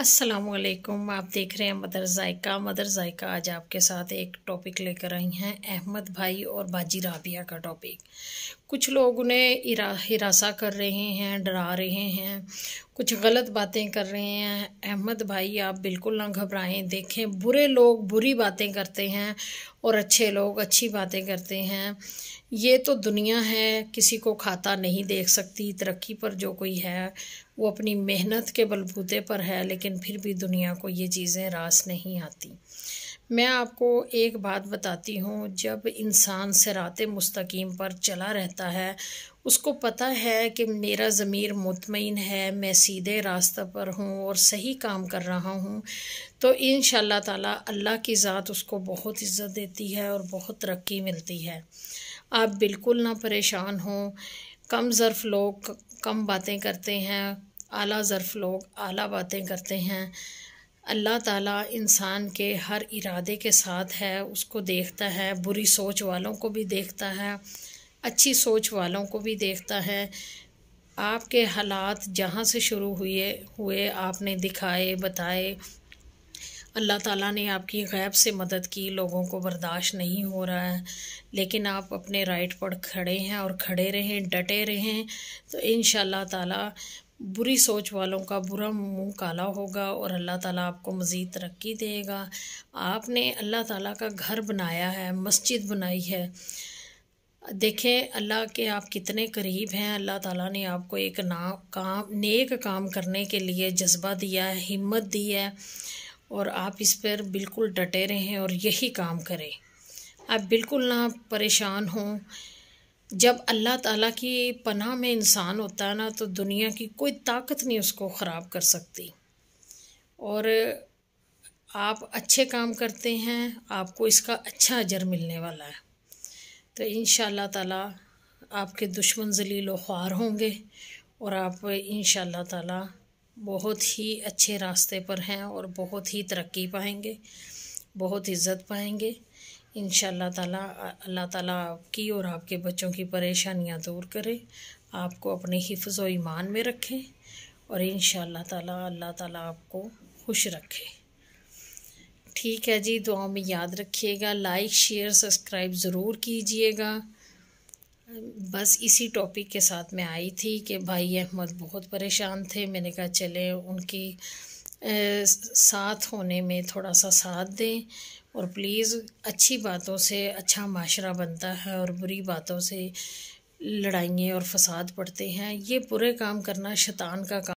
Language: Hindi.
असलकुम आप देख रहे हैं मदर जायका मदर जायका आज आपके साथ एक टॉपिक लेकर आई हैं अहमद भाई और बाजी राबिया का टॉपिक कुछ लोग उन्हें हिरासा कर रहे हैं डरा रहे हैं कुछ गलत बातें कर रहे हैं अहमद भाई आप बिल्कुल ना घबराएं देखें बुरे लोग बुरी बातें करते हैं और अच्छे लोग अच्छी बातें करते हैं ये तो दुनिया है किसी को खाता नहीं देख सकती तरक्की पर जो कोई है वो अपनी मेहनत के बलबूते पर है लेकिन फिर भी दुनिया को ये चीज़ें रास नहीं आती मैं आपको एक बात बताती हूँ जब इंसान सिरात मुस्तकीम पर चला रहता है उसको पता है कि मेरा ज़मीर मुतमिन है मैं सीधे रास्ते पर हूँ और सही काम कर रहा हूँ तो इन ताला अल्लाह की ज़ात उसको बहुत इज़्ज़त देती है और बहुत तरक्की मिलती है आप बिल्कुल ना परेशान हों कम ज़र्फ लोग कम बातें करते हैं आला ज़र्फ लोग आला बातें करते हैं अल्लाह ताला इंसान के हर इरादे के साथ है उसको देखता है बुरी सोच वालों को भी देखता है अच्छी सोच वालों को भी देखता है आपके हालात जहाँ से शुरू हुए हुए आपने दिखाए बताए अल्लाह ताला ने आपकी गैब से मदद की लोगों को बर्दाश्त नहीं हो रहा है लेकिन आप अपने राइट पर खड़े हैं और खड़े रहें डटे रहें तो इन ताला बुरी सोच वालों का बुरा मुंह काला होगा और अल्लाह ताला आपको मज़ीद तरक्की देगा आपने अल्लाह ताला का घर बनाया है मस्जिद बनाई है देखें अल्लाह के आप कितने करीब हैं अल्लाह ताला ने आपको एक ना काम नेक काम करने के लिए जज्बा दिया है हिम्मत दी है और आप इस पर बिल्कुल डटे रहें और यही काम करें आप बिल्कुल ना परेशान हों जब अल्लाह ताला की पनाह में इंसान होता है ना तो दुनिया की कोई ताकत नहीं उसको ख़राब कर सकती और आप अच्छे काम करते हैं आपको इसका अच्छा अजर मिलने वाला है तो इन ताला आपके दुश्मन जलील ख्वार होंगे और आप इन ताला बहुत ही अच्छे रास्ते पर हैं और बहुत ही तरक्की पाएंगे बहुत इज़्ज़त पाएंगे इन ताला अल्लाह ताला आपकी और आपके बच्चों की परेशानियां दूर करें आपको अपने हिफ्ज़ ईमान में रखें और इन ताला अल्लाह ताला आपको खुश रखें ठीक है जी दुआ में याद रखिएगा लाइक शेयर सब्सक्राइब ज़रूर कीजिएगा बस इसी टॉपिक के साथ मैं आई थी कि भाई अहमद बहुत परेशान थे मैंने कहा चले उनकी ए, साथ होने में थोड़ा सा साथ दें और प्लीज़ अच्छी बातों से अच्छा माशरा बनता है और बुरी बातों से लड़ाइएँ और फसाद पड़ते हैं ये बुरे काम करना शैतान का काम